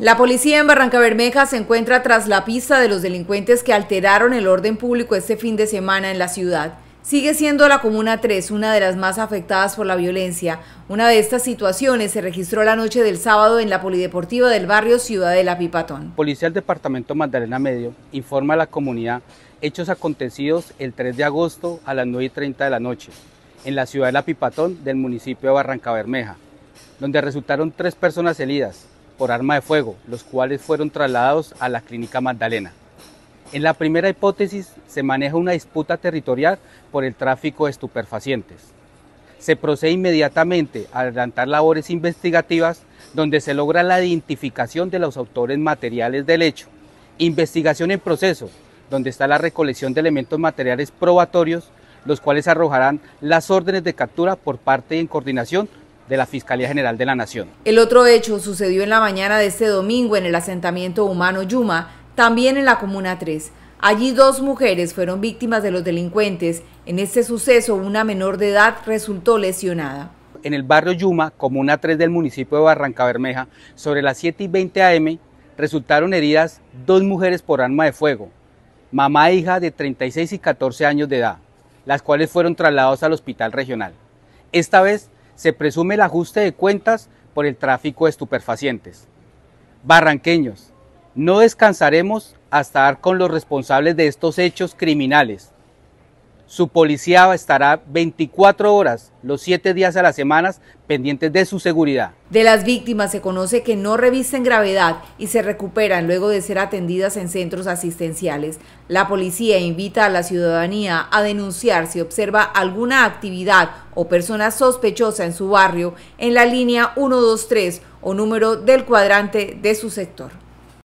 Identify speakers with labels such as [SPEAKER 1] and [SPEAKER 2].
[SPEAKER 1] La policía en Barranca Bermeja se encuentra tras la pista de los delincuentes que alteraron el orden público este fin de semana en la ciudad. Sigue siendo la Comuna 3 una de las más afectadas por la violencia. Una de estas situaciones se registró la noche del sábado en la Polideportiva del barrio Ciudad de la Pipatón.
[SPEAKER 2] Policía del Departamento Magdalena Medio informa a la comunidad hechos acontecidos el 3 de agosto a las 9.30 de la noche en la la Pipatón del municipio de Barranca Bermeja, donde resultaron tres personas heridas, por arma de fuego, los cuales fueron trasladados a la Clínica Magdalena. En la primera hipótesis se maneja una disputa territorial por el tráfico de estupefacientes. Se procede inmediatamente a adelantar labores investigativas donde se logra la identificación de los autores materiales del hecho. Investigación en proceso, donde está la recolección de elementos materiales probatorios, los cuales arrojarán las órdenes de captura por parte en coordinación de la Fiscalía General de la Nación.
[SPEAKER 1] El otro hecho sucedió en la mañana de este domingo en el asentamiento humano Yuma, también en la Comuna 3. Allí dos mujeres fueron víctimas de los delincuentes. En este suceso, una menor de edad resultó
[SPEAKER 2] lesionada. En el barrio Yuma, Comuna 3 del municipio de Barranca Bermeja, sobre las 7 y 20 am, resultaron heridas dos mujeres por arma de fuego, mamá e hija de 36 y 14 años de edad, las cuales fueron trasladadas al hospital regional. Esta vez se presume el ajuste de cuentas por el tráfico de estupefacientes. Barranqueños, no descansaremos hasta dar con los responsables de estos hechos criminales. Su policía estará 24 horas, los 7 días a la semana, pendientes de su seguridad.
[SPEAKER 1] De las víctimas se conoce que no revisten gravedad y se recuperan luego de ser atendidas en centros asistenciales. La policía invita a la ciudadanía a denunciar si observa alguna actividad o persona sospechosa en su barrio en la línea 123 o número del cuadrante de su sector.